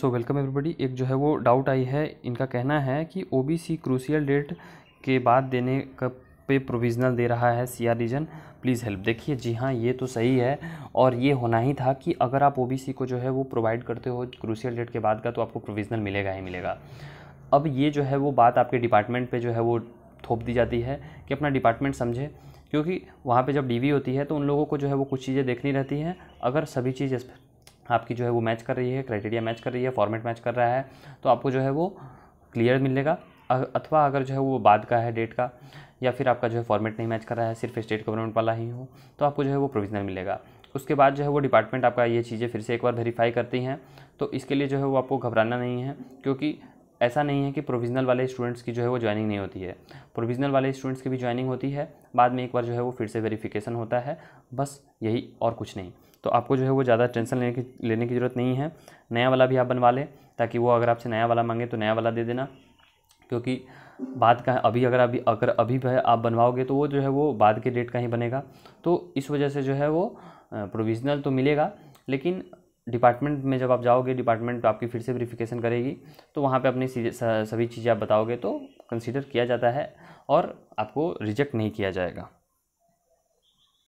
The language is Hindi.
सो वेलकम एवरीबडी एक जो है वो डाउट आई है इनका कहना है कि ओबीसी क्रूशियल डेट के बाद देने का पे प्रोविज़नल दे रहा है C R region please help देखिए जी हाँ ये तो सही है और ये होना ही था कि अगर आप ओबीसी को जो है वो प्रोवाइड करते हो क्रूशियल डेट के बाद का तो आपको प्रोविज़नल मिलेगा ही मिलेगा अब ये जो है वो बात आपके डिपार्टमेंट पर जो है वो थोप दी जाती है कि अपना डिपार्टमेंट समझे क्योंकि वहाँ पे जब डीवी होती है तो उन लोगों को जो है वो कुछ चीज़ें देखनी रहती हैं अगर सभी चीज़ आपकी जो है वो मैच कर रही है क्राइटेरिया मैच कर रही है फॉर्मेट मैच कर रहा है तो आपको जो है वो क्लियर मिलेगा अथवा अगर जो है वो बाद का है डेट का या फिर आपका जो है फॉर्मेट नहीं मैच कर रहा है सिर्फ स्टेट गवर्नमेंट वाला ही हो तो आपको जो है वो प्रोविजनल मिलेगा उसके बाद जो है वो डिपार्टमेंट आपका ये चीज़ें फिर से एक बार वेरीफाई करती हैं तो इसके लिए जो है वो आपको घबराना नहीं है क्योंकि ऐसा नहीं है कि प्रोविज़नल वाले स्टूडेंट्स की जो है वो ज्वाइनिंग नहीं होती है प्रोविज़नल वाले स्टूडेंट्स की भी ज्वाइनिंग होती है बाद में एक बार जो है वो फिर से वेरिफिकेशन होता है बस यही और कुछ नहीं तो आपको जो है वो ज़्यादा टेंशन लेने की लेने की ज़रूरत नहीं है नया वाला भी आप बनवा लें ताकि वो अगर आपसे नया वाला मांगे तो नया वाला दे देना क्योंकि बाद का अभी अगर अभी अगर अभी आप बनवाओगे तो वो जो है वो बाद के डेट का ही बनेगा तो इस वजह से जो है वो प्रोविज़नल तो मिलेगा लेकिन डिपार्टमेंट में जब आप जाओगे डिपार्टमेंट तो आपकी फिर से वेरिफिकेशन करेगी तो वहाँ पे अपनी सभी चीज़ें आप बताओगे तो कंसीडर किया जाता है और आपको रिजेक्ट नहीं किया जाएगा